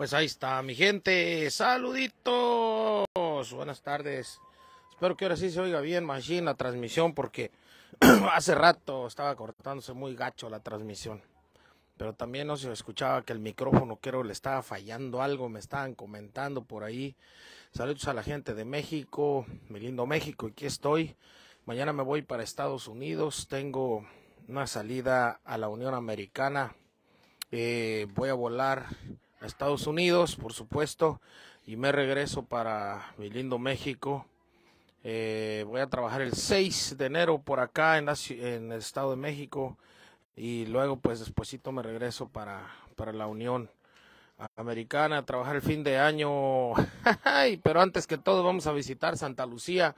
Pues ahí está, mi gente. Saluditos. Buenas tardes. Espero que ahora sí se oiga bien, Machine, la transmisión, porque hace rato estaba cortándose muy gacho la transmisión. Pero también no se escuchaba que el micrófono, creo, le estaba fallando algo. Me estaban comentando por ahí. Saludos a la gente de México, mi lindo México. Aquí estoy. Mañana me voy para Estados Unidos. Tengo una salida a la Unión Americana. Eh, voy a volar a Estados Unidos, por supuesto, y me regreso para mi lindo México. Eh, voy a trabajar el 6 de enero por acá en, en el Estado de México y luego pues despuesito me regreso para, para la Unión Americana a trabajar el fin de año. Pero antes que todo vamos a visitar Santa Lucía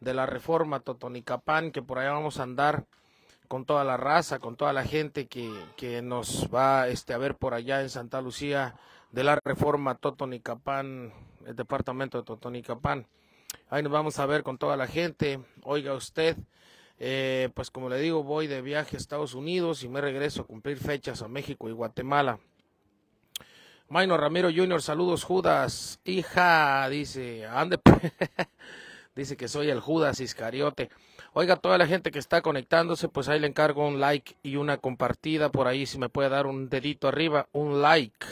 de la Reforma Totonicapán, que por allá vamos a andar con toda la raza, con toda la gente que, nos va este, a ver por allá en Santa Lucía de la Reforma Totonicapán, el departamento de Totonicapán. Ahí nos vamos a ver con toda la gente. Oiga usted, eh, pues como le digo, voy de viaje a Estados Unidos y me regreso a cumplir fechas a México y Guatemala. Maino Ramiro Jr., saludos Judas, hija, dice, ande. Pues dice que soy el Judas Iscariote. Oiga, toda la gente que está conectándose, pues ahí le encargo un like y una compartida por ahí, si me puede dar un dedito arriba, un like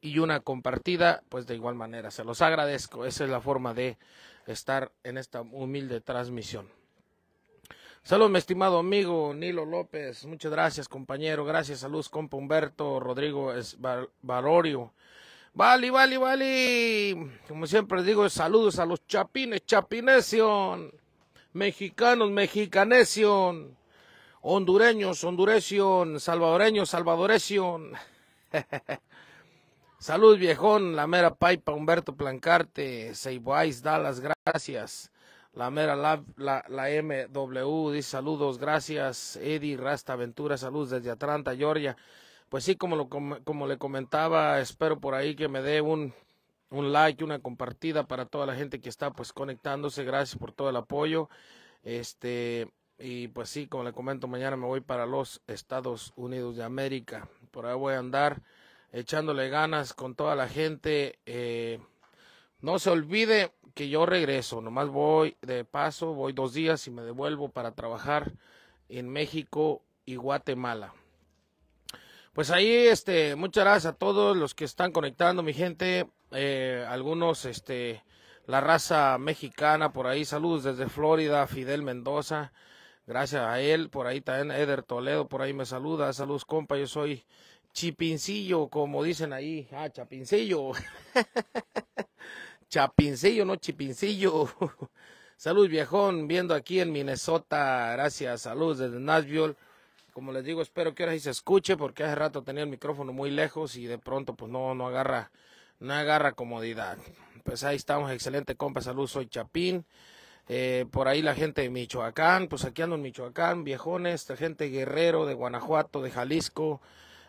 y una compartida, pues de igual manera, se los agradezco. Esa es la forma de estar en esta humilde transmisión. Saludos, mi estimado amigo Nilo López. Muchas gracias, compañero. Gracias, saludos, compa Humberto, Rodrigo Valorio. Vale, vale, vale. Como siempre digo, saludos a los chapines, chapinesion. Mexicanos, mexicanesion. Hondureños, hondurecion, Salvadoreños, salvadoresion. Salud, viejón. La mera paipa, Humberto Plancarte. Seibois, da las gracias. La mera la, la, la, MW dice saludos, gracias. Eddie Rasta Ventura, saludos desde Atlanta, Georgia pues sí, como, como le comentaba, espero por ahí que me dé un, un like, una compartida para toda la gente que está pues conectándose. Gracias por todo el apoyo. Este, y pues sí, como le comento, mañana me voy para los Estados Unidos de América. Por ahí voy a andar echándole ganas con toda la gente. Eh, no se olvide que yo regreso, nomás voy de paso, voy dos días y me devuelvo para trabajar en México y Guatemala. Pues ahí, este, muchas gracias a todos los que están conectando, mi gente. Eh, algunos, este, la raza mexicana por ahí, saludos desde Florida, Fidel Mendoza. Gracias a él, por ahí también Eder Toledo, por ahí me saluda. Saludos, compa, yo soy Chipincillo, como dicen ahí. Ah, Chapincillo. Chapincillo, no Chipincillo. Salud, viejón, viendo aquí en Minnesota. Gracias, saludos desde Nashville como les digo, espero que ahora sí se escuche porque hace rato tenía el micrófono muy lejos y de pronto pues no, no agarra, no agarra comodidad. Pues ahí estamos, excelente compa, salud, soy Chapín. Eh, por ahí la gente de Michoacán, pues aquí ando en Michoacán, viejones, la gente guerrero, de Guanajuato, de Jalisco,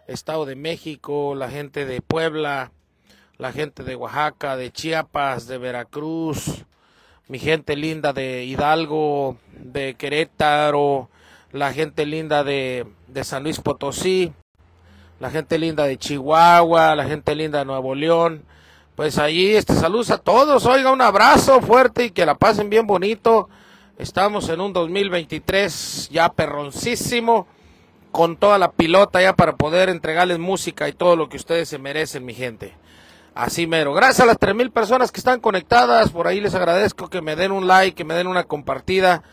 Estado de México, la gente de Puebla, la gente de Oaxaca, de Chiapas, de Veracruz, mi gente linda de Hidalgo, de Querétaro, la gente linda de, San Luis Potosí, la gente linda de Chihuahua, la gente linda de Nuevo León. Pues allí, este, saludos a todos, oiga, un abrazo fuerte y que la pasen bien bonito. Estamos en un 2023 ya perroncísimo, con toda la pilota ya para poder entregarles música y todo lo que ustedes se merecen, mi gente. Así mero. Gracias a las 3.000 personas que están conectadas, por ahí les agradezco que me den un like, que me den una compartida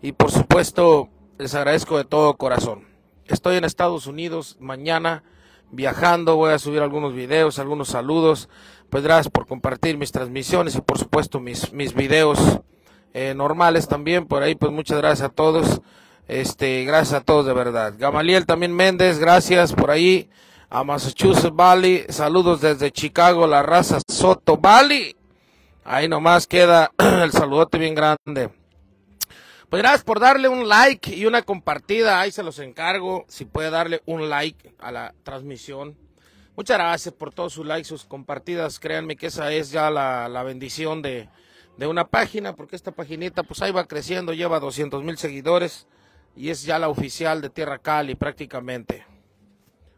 y por supuesto les agradezco de todo corazón. Estoy en Estados Unidos mañana viajando, voy a subir algunos videos, algunos saludos. Pues gracias por compartir mis transmisiones y por supuesto mis, mis videos eh, normales también. Por ahí pues muchas gracias a todos. Este, gracias a todos de verdad. Gamaliel también Méndez, gracias por ahí. A Massachusetts Valley, saludos desde Chicago, la raza Soto Valley. Ahí nomás queda el saludote bien grande. Pues gracias por darle un like y una compartida. Ahí se los encargo. Si puede darle un like a la transmisión. Muchas gracias por todos sus likes, sus compartidas. Créanme que esa es ya la, bendición de, una página, porque esta paginita pues ahí va creciendo, lleva 200 mil seguidores y es ya la oficial de Tierra Cali prácticamente.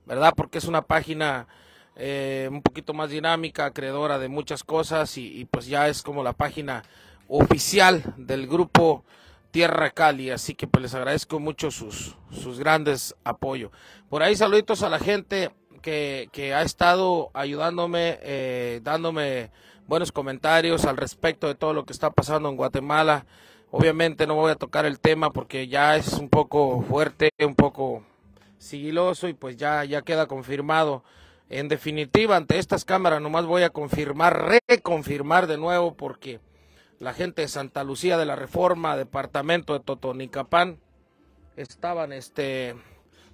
¿Verdad? Porque es una página eh, un poquito más dinámica, creadora de muchas cosas y pues ya es como la página oficial del grupo Tierra Cali. Así que pues les agradezco mucho sus, sus grandes apoyos. Por ahí saluditos a la gente que, ha estado ayudándome, eh, dándome buenos comentarios al respecto de todo lo que está pasando en Guatemala. Obviamente no voy a tocar el tema porque ya es un poco fuerte, un poco sigiloso y pues ya, ya queda confirmado. En definitiva, ante estas cámaras nomás voy a confirmar, reconfirmar de nuevo porque la gente de Santa Lucía de la Reforma, departamento de Totonicapán, estaban este,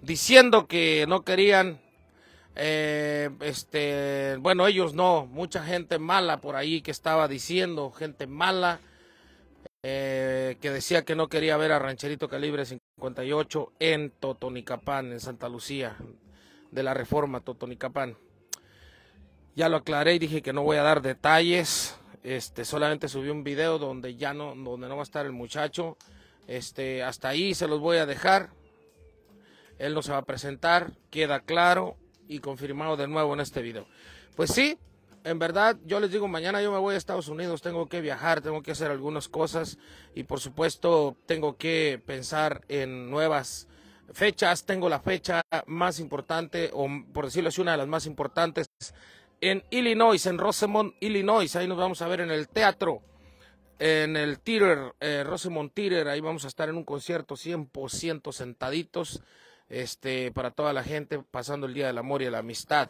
diciendo que no querían, eh, este, bueno, ellos no, mucha gente mala por ahí que estaba diciendo, gente mala, eh, que decía que no quería ver a Rancherito Calibre 58 en Totonicapán, en Santa Lucía de la Reforma, Totonicapán. Ya lo aclaré y dije que no voy a dar detalles este, solamente subí un video donde ya no, donde no va a estar el muchacho. Este, hasta ahí se los voy a dejar. Él no se va a presentar, queda claro y confirmado de nuevo en este video. Pues sí, en verdad, yo les digo, mañana yo me voy a Estados Unidos, tengo que viajar, tengo que hacer algunas cosas y por supuesto tengo que pensar en nuevas fechas. Tengo la fecha más importante, o por decirlo así, una de las más importantes en Illinois, en Rosemont, Illinois. Ahí nos vamos a ver en el teatro, en el Theater, eh, Rosemont Theater. Ahí vamos a estar en un concierto 100% sentaditos este, para toda la gente, pasando el Día del Amor y la Amistad.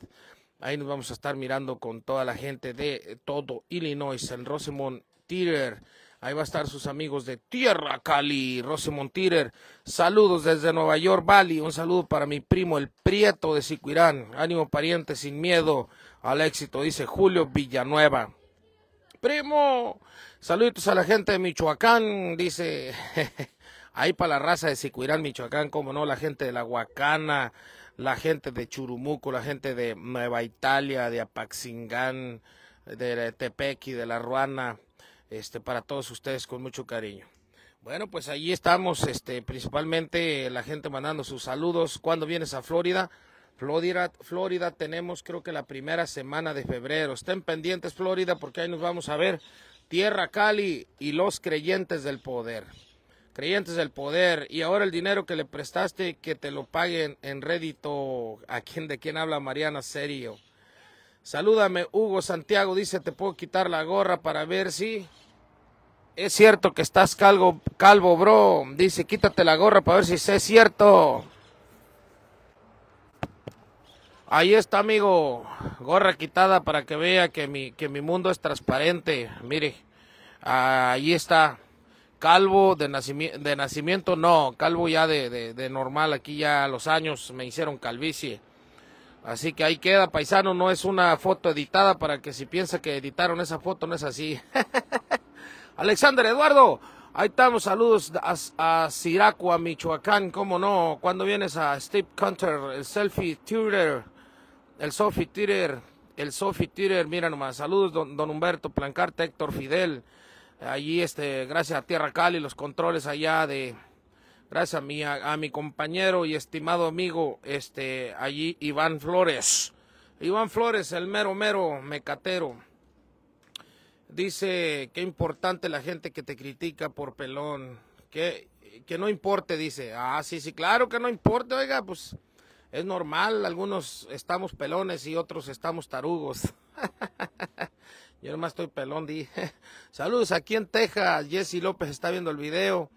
Ahí nos vamos a estar mirando con toda la gente de todo Illinois, en Rosemont Theater. Ahí va a estar sus amigos de Tierra Cali, Rosemont Tirer. Saludos desde Nueva York, Bali. Un saludo para mi primo, el Prieto de Sicuirán. Ánimo, pariente, sin miedo al éxito, dice Julio Villanueva. Primo, saludos a la gente de Michoacán, dice ahí para la raza de Sicuirán, Michoacán, como no, la gente de La Huacana, la gente de Churumuco, la gente de Nueva Italia, de Apaxingán, de Tepequi, de La Ruana, este, para todos ustedes con mucho cariño. Bueno, pues ahí estamos, este, principalmente la gente mandando sus saludos. ¿Cuándo vienes a Florida? Florida, Florida tenemos creo que la primera semana de febrero. Estén pendientes Florida porque ahí nos vamos a ver Tierra Cali y los creyentes del poder. Creyentes del poder y ahora el dinero que le prestaste que te lo paguen en rédito a quien de quién habla Mariana Serio. Salúdame Hugo Santiago dice te puedo quitar la gorra para ver si es cierto que estás calvo, calvo bro. Dice quítate la gorra para ver si es cierto. Ahí está, amigo. Gorra quitada para que vea que mi, que mi mundo es transparente. Mire, ahí está. Calvo de, nacimiento, no. Calvo ya de, normal. Aquí ya los años me hicieron calvicie. Así que ahí queda, paisano. No es una foto editada para que si piensa que editaron esa foto, no es así. Alexander Eduardo, ahí estamos. Saludos a, a Siracua, Michoacán. ¿Cómo no? cuando vienes a Steve Counter, el selfie tutor? El Sofi Tirer, el Sofi Tirer, mira nomás, saludos don, Humberto Plancarte, Héctor Fidel, allí este, gracias a Tierra Cali, los controles allá de, gracias a mi, a, mi compañero y estimado amigo, este, allí Iván Flores. Iván Flores, el mero mero mecatero. Dice, qué importante la gente que te critica por pelón. Que, que no importe, dice. Ah, sí, sí, claro que no importa, oiga, pues es normal, algunos estamos pelones y otros estamos tarugos. Yo nomás estoy pelón, dije. Saludos aquí en Texas, Jesse López está viendo el video.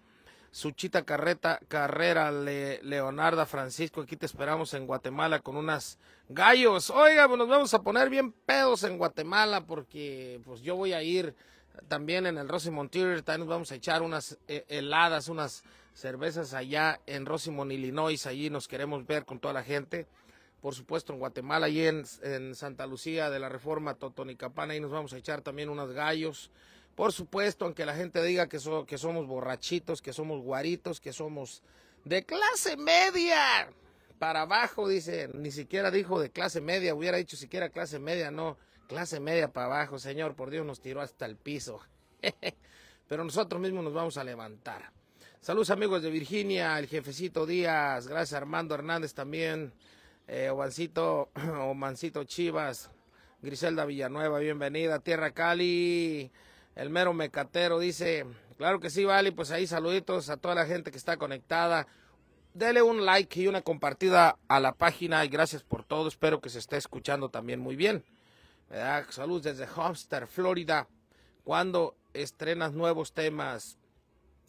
Suchita Carreta, Carrera, Leonardo, Leonarda Francisco, aquí te esperamos en Guatemala con unas gallos. Oiga, pues nos vamos a poner bien pedos en Guatemala porque pues yo voy a ir también en el Rosy Montier, también nos vamos a echar unas eh, heladas, unas cervezas allá en Rosimón, Illinois. Allí nos queremos ver con toda la gente. Por supuesto, en Guatemala allí en, Santa Lucía de la Reforma Totonicapán, Ahí nos vamos a echar también unos gallos. Por supuesto, aunque la gente diga que, que somos borrachitos, que somos guaritos, que somos de clase media. Para abajo, dice, ni siquiera dijo de clase media, hubiera dicho siquiera clase media, no, clase media para abajo, señor, por Dios nos tiró hasta el piso. Pero nosotros mismos nos vamos a levantar. Saludos amigos de Virginia, el jefecito Díaz, gracias Armando Hernández también, eh, o Chivas, Griselda Villanueva, bienvenida, Tierra Cali, el mero mecatero dice, claro que sí, vale, pues ahí saluditos a toda la gente que está conectada, dele un like y una compartida a la página y gracias por todo, espero que se esté escuchando también muy bien. Saludos desde Homster, Florida. cuando estrenas nuevos temas?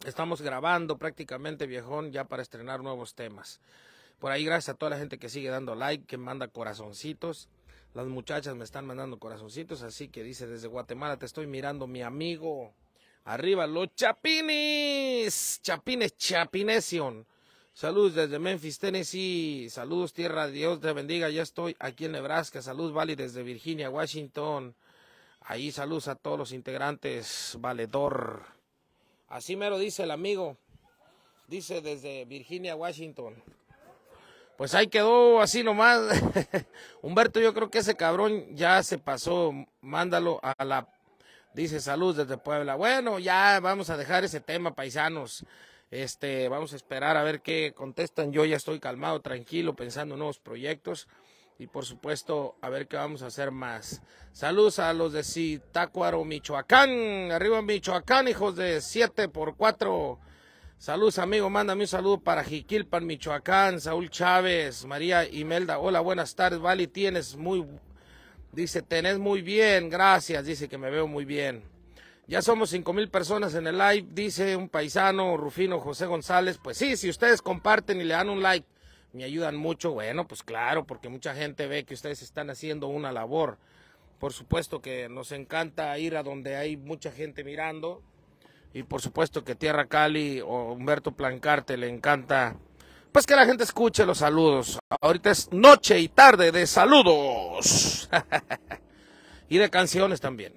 Estamos grabando prácticamente, viejón, ya para estrenar nuevos temas. Por ahí, gracias a toda la gente que sigue dando like, que manda corazoncitos. Las muchachas me están mandando corazoncitos, así que dice desde Guatemala, te estoy mirando, mi amigo. Arriba los chapines, chapines, chapinesion. Saludos desde Memphis, Tennessee. Saludos, tierra, Dios te bendiga. Ya estoy aquí en Nebraska. Salud, Valley, desde Virginia, Washington. Ahí salud a todos los integrantes. Valedor. Así me lo dice el amigo. Dice desde Virginia, Washington. Pues ahí quedó así nomás. Humberto, yo creo que ese cabrón ya se pasó. Mándalo a la... Dice salud desde Puebla. Bueno, ya vamos a dejar ese tema, paisanos. Este, vamos a esperar a ver qué contestan. Yo ya estoy calmado, tranquilo, pensando en nuevos proyectos y por supuesto a ver qué vamos a hacer más. Saludos a los de Zitácuaro, Michoacán. Arriba Michoacán, hijos de 7 x 4. Saludos, amigo. Mándame un saludo para Jiquilpan, Michoacán. Saúl Chávez, María Imelda. Hola, buenas tardes. Vali, tienes muy. Dice, tenés muy bien. Gracias. Dice que me veo muy bien. Ya somos cinco mil personas en el live, dice un paisano, Rufino José González. Pues sí, si ustedes comparten y le dan un like me ayudan mucho, bueno, pues claro, porque mucha gente ve que ustedes están haciendo una labor. Por supuesto que nos encanta ir a donde hay mucha gente mirando. Y por supuesto que Tierra Cali o Humberto Plancarte le encanta. Pues que la gente escuche los saludos. Ahorita es noche y tarde de saludos. y de canciones también.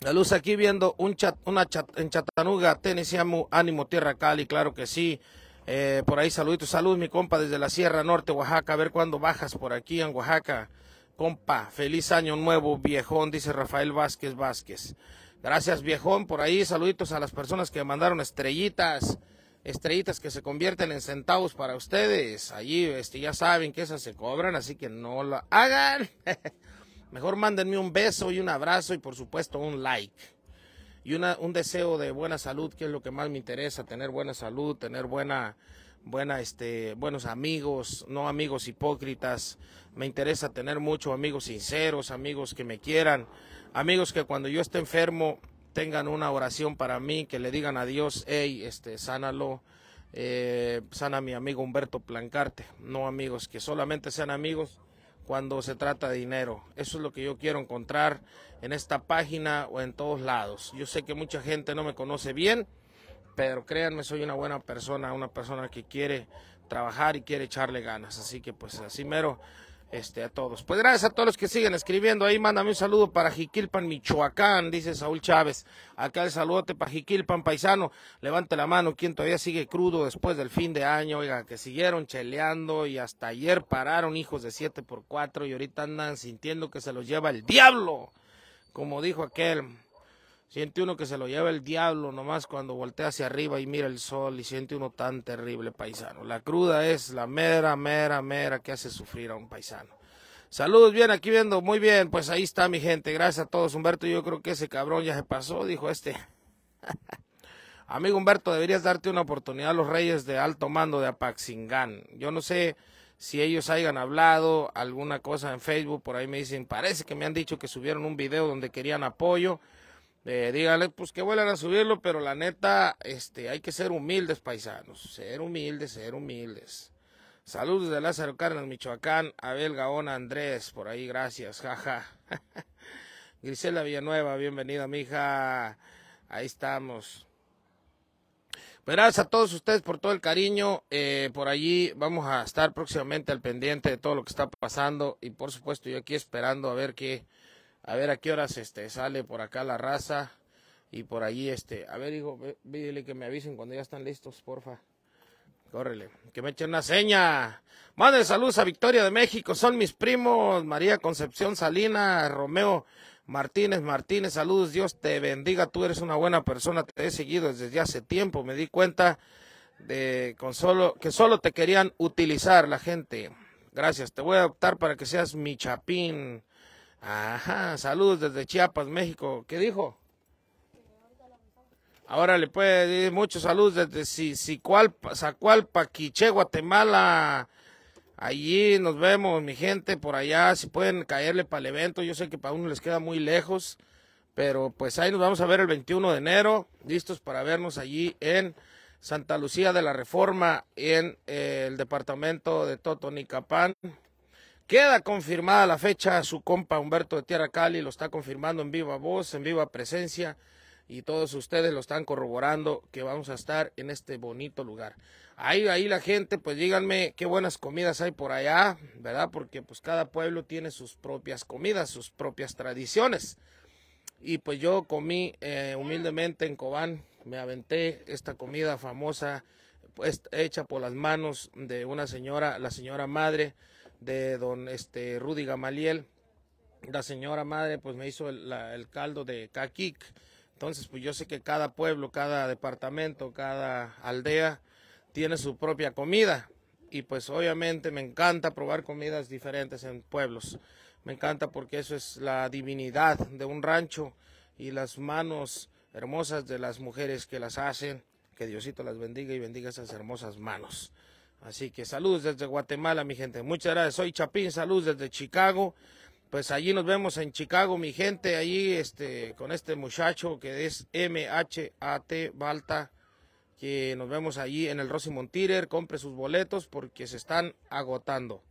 La luz aquí viendo un chat, una en Chattanooga, Tennessee, ánimo Tierra Cali, claro que sí. Eh, por ahí saluditos, salud mi compa desde la Sierra Norte, Oaxaca, a ver cuándo bajas por aquí en Oaxaca. Compa, feliz año nuevo, viejón, dice Rafael Vázquez Vázquez. Gracias, viejón, por ahí saluditos a las personas que mandaron estrellitas, estrellitas que se convierten en centavos para ustedes. Allí este, ya saben que esas se cobran, así que no la hagan. Mejor mándenme un beso y un abrazo y por supuesto un like y un deseo de buena salud, que es lo que más me interesa, tener buena salud, tener buena, buena, este, buenos amigos, no amigos hipócritas. Me interesa tener muchos amigos sinceros, amigos que me quieran, amigos que cuando yo esté enfermo tengan una oración para mí, que le digan a Dios, hey, este, sánalo, eh, sana mi amigo Humberto Plancarte, no amigos que solamente sean amigos cuando se trata de dinero. Eso es lo que yo quiero encontrar en esta página o en todos lados. Yo sé que mucha gente no me conoce bien, pero créanme, soy una buena persona, una persona que quiere trabajar y quiere echarle ganas. Así que pues así mero este, a todos. Pues gracias a todos los que siguen escribiendo ahí. Mándame un saludo para Jiquilpan, Michoacán, dice Saúl Chávez. Acá el saludote para Jiquilpan, paisano. Levante la mano quien todavía sigue crudo después del fin de año. Oiga, que siguieron cheleando y hasta ayer pararon hijos de 7 por 4 y ahorita andan sintiendo que se los lleva el diablo. Como dijo aquel, siente uno que se lo lleva el diablo nomás cuando voltea hacia arriba y mira el sol y siente uno tan terrible paisano. La cruda es la mera, mera, mera que hace sufrir a un paisano. Saludos, bien, aquí viendo, muy bien, pues ahí está mi gente, gracias a todos. Humberto, yo creo que ese cabrón ya se pasó, dijo este. Amigo Humberto, deberías darte una oportunidad a los reyes de alto mando de Apaxingán. Yo no sé si ellos hayan hablado alguna cosa en Facebook, por ahí me dicen, parece que me han dicho que subieron un video donde querían apoyo, eh, díganle pues que vuelvan a subirlo, pero la neta, este, hay que ser humildes, paisanos, ser humildes, ser humildes. Saludos de Lázaro Cárdenas, Michoacán, Abel Gaona, Andrés, por ahí, gracias, jaja. Grisela Villanueva, bienvenida, mija. Ahí estamos gracias a todos ustedes por todo el cariño. Eh, por allí vamos a estar próximamente al pendiente de todo lo que está pasando. Y por supuesto, yo aquí esperando a ver qué, a ver a qué horas este, sale por acá la raza. Y por allí, este, a ver, hijo, pídele que me avisen cuando ya están listos, porfa. Córrele, que me echen una seña. Madre saludos a Victoria de México, son mis primos, María Concepción Salinas, Romeo Martínez, Martínez, saludos, Dios te bendiga, tú eres una buena persona, te he seguido desde hace tiempo, me di cuenta de con solo, que solo te querían utilizar la gente. Gracias, te voy a adoptar para que seas mi chapín. Ajá, saludos desde Chiapas, México. ¿Qué dijo? Ahora le puede decir muchos saludos desde Zacualpa, Quiche, Guatemala. Allí nos vemos, mi gente, por allá, si pueden caerle para el evento, yo sé que para uno les queda muy lejos, pero pues ahí nos vamos a ver el 21 de enero, listos para vernos allí en Santa Lucía de la Reforma, en eh, el departamento de Totonicapán. Queda confirmada la fecha, su compa Humberto de Tierra Cali lo está confirmando en viva voz, en viva presencia y todos ustedes lo están corroborando que vamos a estar en este bonito lugar. Ahí, ahí la gente, pues díganme qué buenas comidas hay por allá, ¿verdad? Porque pues cada pueblo tiene sus propias comidas, sus propias tradiciones. Y pues yo comí eh, humildemente en Cobán, me aventé esta comida famosa pues, hecha por las manos de una señora, la señora madre de don este Rudy Gamaliel. La señora madre pues me hizo el, caldo de caquic entonces, pues yo sé que cada pueblo, cada departamento, cada aldea tiene su propia comida. Y pues obviamente me encanta probar comidas diferentes en pueblos. Me encanta porque eso es la divinidad de un rancho y las manos hermosas de las mujeres que las hacen. Que Diosito las bendiga y bendiga esas hermosas manos. Así que saludos desde Guatemala, mi gente. Muchas gracias. Soy Chapín, saludos desde Chicago pues allí nos vemos en Chicago, mi gente, allí este, con este muchacho que es M-H-A-T, Balta, que nos vemos allí en el Rosimont Theater, compre sus boletos porque se están agotando.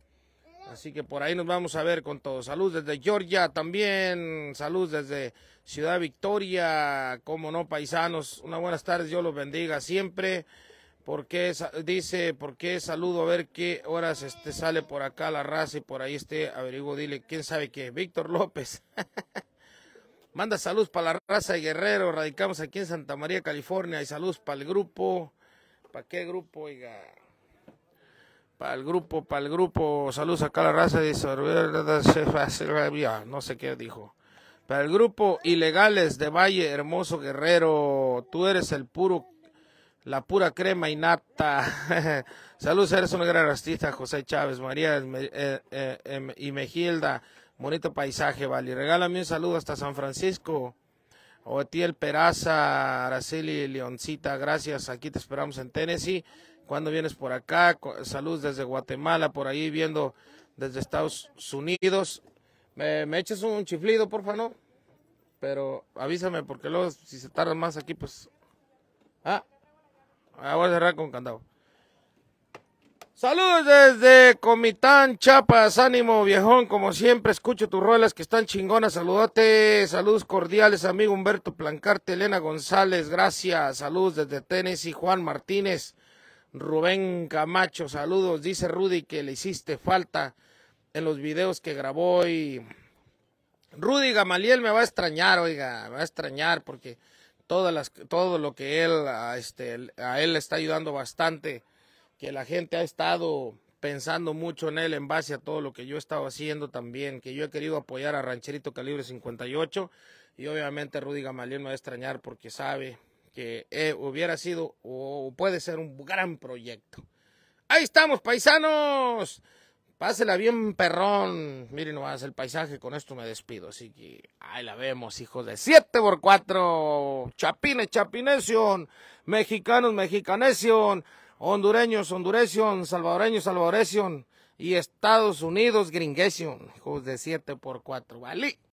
Así que por ahí nos vamos a ver con todos. Salud desde Georgia también, salud desde Ciudad Victoria, como no, paisanos. Una buenas tardes, Dios los bendiga siempre. ¿Por qué, dice, porque saludo a ver qué horas este, sale por acá la raza y por ahí este averiguo? Dile, ¿quién sabe qué? Víctor López. Manda saludos para la raza de Guerrero, radicamos aquí en Santa María, California, y saludos para el grupo. ¿Para qué grupo, oiga? Para el grupo, para el grupo, saludos acá a la raza de no sé qué dijo. Para el grupo Ilegales de Valle Hermoso Guerrero, tú eres el puro la pura crema inapta. Saludos, eres una gran artista, José Chávez, María eh, eh, em, y Mejilda. Bonito paisaje, vale. Regálame un saludo hasta San Francisco. Otiel Peraza, Araceli Leoncita, gracias. Aquí te esperamos en Tennessee. Cuando vienes por acá, saludos desde Guatemala, por ahí viendo desde Estados Unidos. ¿Me, eches un chiflido, por favor? No? Pero avísame, porque luego si se tardan más aquí, pues. Ah, Ah, voy a cerrar con candado. Saludos desde Comitán, chapas ánimo viejón, como siempre, escucho tus rolas que están chingonas, Saludate. saludos cordiales, amigo Humberto Plancarte, Elena González, gracias, saludos desde Tennessee, Juan Martínez, Rubén Camacho, saludos, dice Rudy que le hiciste falta en los videos que grabó y Rudy Gamaliel me va a extrañar, oiga, me va a extrañar porque todas todo lo que él a, este, él le está ayudando bastante, que la gente ha estado pensando mucho en él en base a todo lo que yo he estado haciendo también, que yo he querido apoyar a Rancherito Calibre 58 y obviamente Rudy Gamaliel no va a extrañar porque sabe que eh, hubiera sido o puede ser un gran proyecto. Ahí estamos, paisanos. Pásela bien, perrón. Miren nomás el paisaje, con esto me despido. Así que ahí la vemos, hijos de 7 por 4 Chapines, chapinesion. Mexicanos, mexicanesion. Hondureños, hondureción. Salvadoreños, salvadorecion. Y Estados Unidos, gringuesion. Hijos de 7 por 4 vale